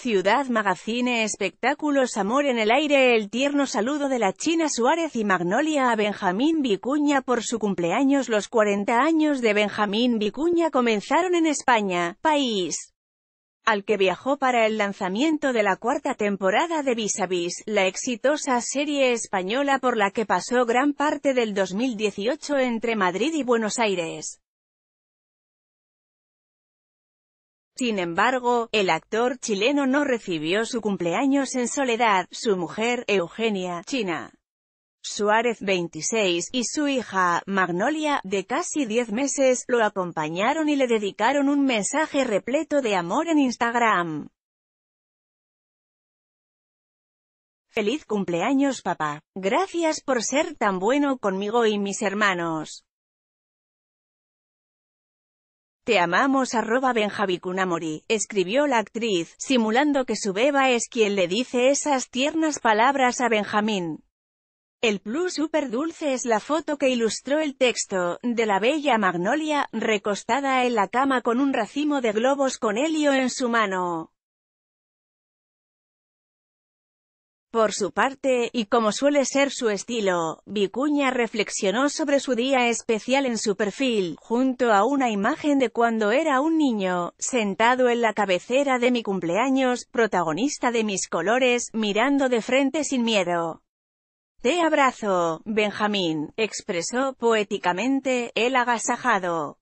Ciudad Magazine Espectáculos Amor en el aire El tierno saludo de la China Suárez y Magnolia a Benjamín Vicuña por su cumpleaños Los 40 años de Benjamín Vicuña comenzaron en España, país al que viajó para el lanzamiento de la cuarta temporada de Vis a Vis, la exitosa serie española por la que pasó gran parte del 2018 entre Madrid y Buenos Aires. Sin embargo, el actor chileno no recibió su cumpleaños en soledad, su mujer, Eugenia, China. Suárez 26 y su hija, Magnolia, de casi 10 meses, lo acompañaron y le dedicaron un mensaje repleto de amor en Instagram. Feliz cumpleaños papá. Gracias por ser tan bueno conmigo y mis hermanos. Te amamos arroba Benjavikunamori, escribió la actriz, simulando que su beba es quien le dice esas tiernas palabras a Benjamín. El plus super dulce es la foto que ilustró el texto, de la bella Magnolia, recostada en la cama con un racimo de globos con helio en su mano. Por su parte, y como suele ser su estilo, Vicuña reflexionó sobre su día especial en su perfil, junto a una imagen de cuando era un niño, sentado en la cabecera de mi cumpleaños, protagonista de mis colores, mirando de frente sin miedo. Te abrazo, Benjamín, expresó poéticamente, el agasajado.